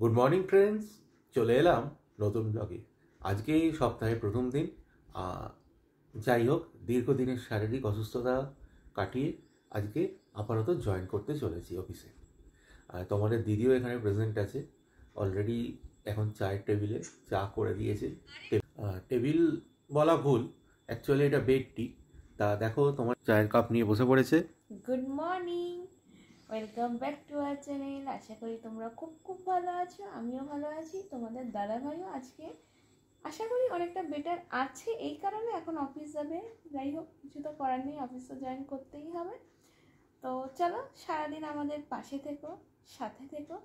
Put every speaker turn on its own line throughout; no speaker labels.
good morning friends চলে এলাম নতুন ব্লগে আজকে সপ্তাহে প্রথম দিন যাই হোক দীর্ঘদিনের শারীরিক অসুস্থতা কাটিয়ে আজকে আপাতত জয়েন করতে চলেছি অফিসে তোমাদের দিদিও এখানে প্রেজেন্ট আছে অলরেডি এখন চায়ের টেবিলে চা করে দিয়েছে টেবিল বলা ভুল অ্যাকচুয়ালি এটা বেড টি তা দেখো তোমার চায়ের কাপ নিয়ে বসে পড়েছে
good morning welcome back to our channel আশা করি তোমরা খুব খুব ভালো আছো আমিও ভালো আছি তোমাদের দাদা ভাইও আজকে আশা করি অনেকটা বেটার আছে এই কারণে এখন অফিস যাবে যাই হোক কিছু তো করার নেই অফিস তো জয়েন করতেই হবে তো চলো সারাদিন আমাদের পাশে থেকো সাথে থেকো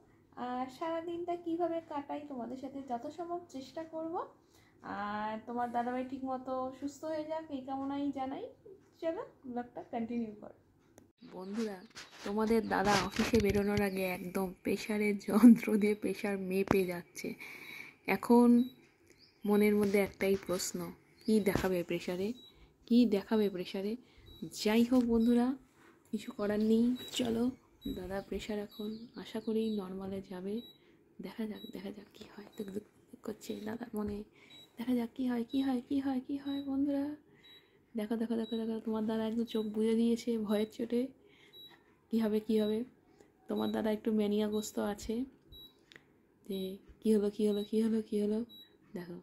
আর সারাদিনটা কিভাবে কাটাই তোমাদের সাথে যত সম্ভব চেষ্টা করব আর তোমার দাদাভাই ঠিকমতো সুস্থ হয়ে যাক এই কামনাই জানাই চলো ব্লগটা কন্টিনিউ করো বন্ধুরা তোমাদের দাদা অফিসে বেরোনোর আগে একদম প্রেশারের যন্ত্র দিয়ে প্রেশার মেপে যাচ্ছে এখন মনের মধ্যে একটাই প্রশ্ন কি দেখাবে প্রেশারে কি দেখাবে প্রেশারে যাই হোক বন্ধুরা কিছু করার নেই চলো দাদা প্রেশার এখন আশা করি নর্মালে যাবে দেখা যাক দেখা যাক কী হয় করছে দাদার মনে দেখা যাক কী হয় কী হয় কী হয় কী হয় বন্ধুরা দেখো দেখো দেখো দেখো তোমার দাদা একদম চোখ বুঝে দিয়েছে ভয়ের চোটে কী হবে কী হবে তোমার দাদা একটু ম্যানিয়াগ্রস্ত আছে যে কী হলো কী হলো কী হলো কী হলো দেখো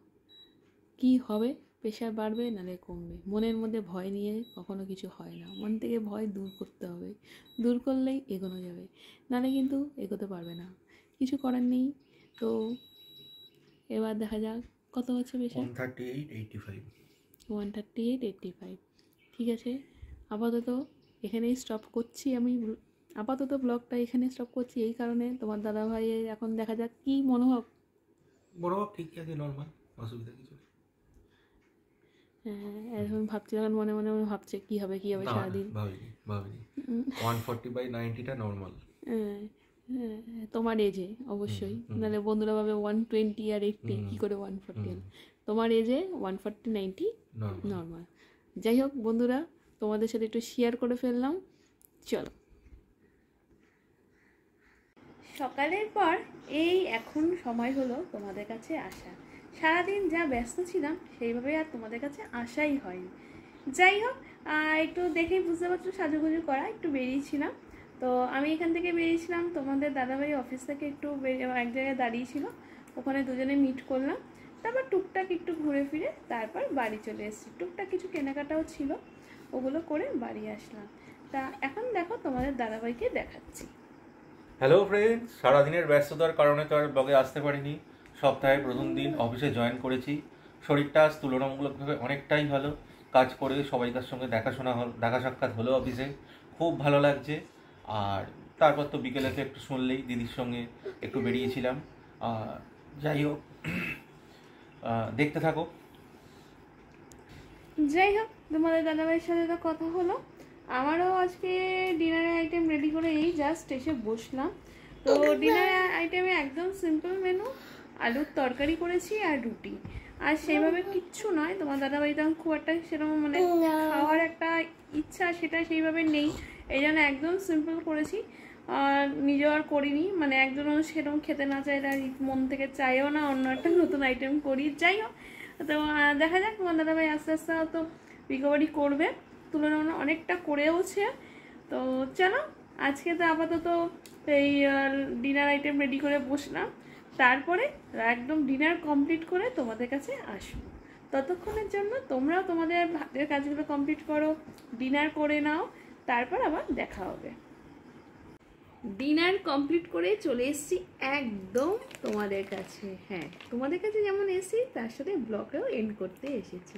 কি হবে প্রেশার বাড়বে নালে কমবে মনের মধ্যে ভয় নিয়ে কখনো কিছু হয় না মন থেকে ভয় দূর করতে হবে দূর করলেই এগোনো যাবে নালে কিন্তু এগোতে পারবে না কিছু করার নেই তো এবার দেখা যাক কত হচ্ছে বেশি
thirty eight eighty five
one thirty eight eighty five ঠিক আছে আপাতত এখানেই স্টপ করছি আমি আপাতত ব্লগটা এখানে স্টপ করছি এই কারণে তোমার দাদা ভাই এখন দেখা যাক কি মনোভাব
মনোভাব ঠিক আছে নর্মাল অসুবিধা কিছু
হ্যাঁ, এখন ভাবছিলাম মনে মনে মনে ভাবছে কি হবে কি হবে সারাদিন
ওয়ান ফর্টি বাই নাইনটিটা নর্মাল
তোমার এজে অবশ্যই নাহলে বন্ধুরা ভাবে ওয়ান টোয়েন্টি আর এইটটি কি করে ওয়ান ফর্টি তোমার এজে ওয়ান ফর্টি নাইনটি নর্মাল যাই হোক বন্ধুরা তোমাদের সাথে একটু শেয়ার করে ফেললাম চলো সকালের পর এই এখন সময় হলো তোমাদের কাছে আসা সারাদিন যা ব্যস্ত ছিলাম সেইভাবে আর তোমাদের কাছে আসাই হয়নি যাই হোক একটু দেখেই বুঝতে পারছো সাজুগুজু করা একটু বেরিয়েছিলাম তো আমি এখান থেকে বেরিয়েছিলাম তোমাদের দাদাভাই অফিস থেকে একটু এক জায়গায় দাঁড়িয়েছিল ওখানে দুজনে মিট করলাম তারপর টুকটাক একটু ঘুরে ফিরে তারপর বাড়ি চলে এসেছি টুকটাক কিছু কেনাকাটাও ছিল ওগুলো করে বাড়ি আসলাম তা এখন দেখো তোমাদের দাদাভাইকে দেখাচ্ছি
হ্যালো ফ্রেন্ড সারাদিনের ব্যস্ততার কারণে তো আর ব্লগে আসতে পারিনি সপ্তাহে প্রথম দিন অফিসে জয়েন করেছি শরীরটা আজ তুলনামূলকভাবে অনেকটাই ভালো কাজ করে সবাইকার সঙ্গে দেখাশোনা হল দেখা সাক্ষাৎ হলো অফিসে খুব ভালো লাগছে আর তারপর তো বিকেলে তো একটু শুনলেই দিদির সঙ্গে একটু বেরিয়েছিলাম আর যাই হোক দেখতে থাকো
যাই হোক তোমাদের দাদাভাইয়ের সাথে তো কথা হলো আমারও আজকে ডিনারের আইটেম রেডি করে এই জাস্ট এসে বসলাম
তো ডিনারের আইটেমে
একদম সিম্পল মেনু আলুর তরকারি করেছি আর রুটি আর সেভাবে কিচ্ছু নয় তোমার দাদাভাই তখন খুব একটা সেরকম মানে খাওয়ার একটা ইচ্ছা সেটা সেইভাবে নেই এই একদম সিম্পল করেছি আর নিজেও আর করিনি মানে একজন সেরকম খেতে না চাইলে আর মন থেকে চাইও না অন্য একটা নতুন আইটেম করি যাই হোক তো দেখা যাক তোমার দাদাভাই আস্তে আস্তে হয়তো রিকভারি করবে তুলনা অনেকটা করেওছে তো চলো আজকে তো আপাতত এই ডিনার আইটেম রেডি করে বসলাম তারপরে একদম ডিনার কমপ্লিট করে তোমাদের কাছে আসবো ততক্ষণের জন্য তোমরাও তোমাদের হাতের কাজগুলো কমপ্লিট করো ডিনার করে নাও তারপর আবার দেখা হবে ডিনার কমপ্লিট করে চলে এসেছি একদম তোমাদের কাছে হ্যাঁ তোমাদের কাছে যেমন এসেছি তার সাথে ব্লগেও এন্ড করতে এসেছি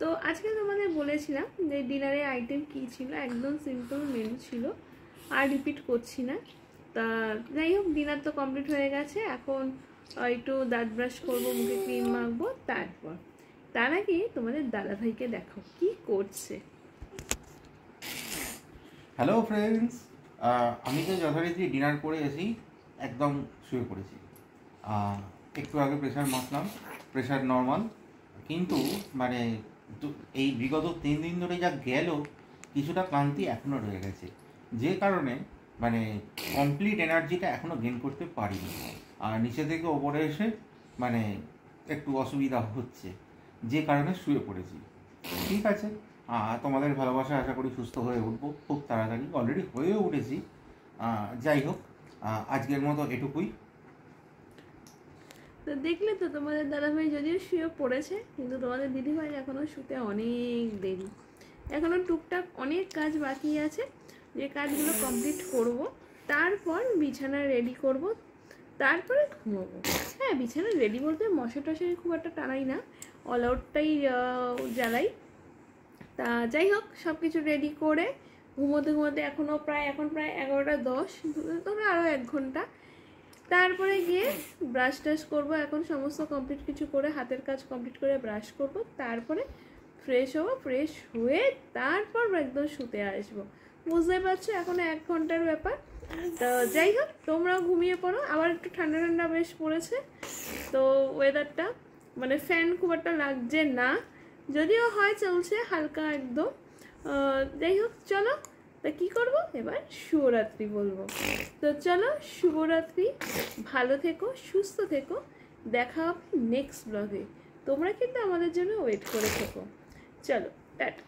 তো আজকে তোমাদের বলেছিলাম যে ডিনারের আইটেম কি ছিল একদম সিম্পল মেনু ছিল আর রিপিট করছি না তা যাই হোক ডিনার তো কমপ্লিট হয়ে গেছে এখন একটু দাঁত ব্রাশ করবো মুখে ক্রিম মাখবো তারপর তার আগে তোমাদের দাদাভাইকে দেখো কি করছে
হ্যালো ফ্রেন্ডস আমি তো যথারীতি ডিনার করে এসি একদম শুয়ে পড়েছি একটু আগে প্রেশার মাপলাম প্রেশার নর্মাল কিন্তু মানে এই বিগত তিন দিন ধরে যা গেল কিছুটা ক্লান্তি এখনও রয়ে গেছে যে কারণে মানে কমপ্লিট এনার্জিটা এখনও গেন করতে পারিনি আর নিচে থেকে ওপরে এসে মানে একটু অসুবিধা হচ্ছে যে কারণে শুয়ে পড়েছি ঠিক আছে আর তোমাদের ভালোবাসা আশা করি সুস্থ হয়ে উঠবো খুব তাড়াতাড়ি অলরেডি হয়ে উঠেছি যাই হোক আজকের মতো এটুকুই
তো দেখলে তো তোমাদের দাদাভাই যদিও শুয়ে পড়েছে কিন্তু তোমাদের দিদিভাই এখনও শুতে অনেক দেরি এখনও টুকটাক অনেক কাজ বাকি আছে যে কাজগুলো কমপ্লিট করব তারপর বিছানা রেডি করব তারপরে ঘুমাবো হ্যাঁ বিছানা রেডি বলতে মশা টশা খুব একটা টানাই না অল আউটটাই জ্বালাই তা যাই হোক সব কিছু রেডি করে ঘুমোতে ঘুমোতে এখনও প্রায় এখন প্রায় এগারোটা দশ তবে আরও এক ঘন্টা তারপরে গিয়ে ব্রাশ টাশ করবো এখন সমস্ত কমপ্লিট কিছু করে হাতের কাজ কমপ্লিট করে ব্রাশ করব তারপরে ফ্রেশ হবো ফ্রেশ হয়ে তারপর একদম শুতে আসবো বুঝতে পারছো এখন এক ঘন্টার ব্যাপার তো যাই হোক তোমরাও ঘুমিয়ে পড়ো আবার একটু ঠান্ডা ঠান্ডা বেশ পড়েছে তো ওয়েদারটা মানে ফ্যান খুব একটা লাগছে না যদিও হয় চলছে হালকা একদম যাই হোক চলো তা কী করবো এবার শুভরাত্রি বলবো তো চলো শুভরাত্রি ভালো থেকো সুস্থ থেকো দেখা হবে নেক্সট ব্লগে তোমরা কিন্তু আমাদের জন্য ওয়েট করে থেকো চলো টাটা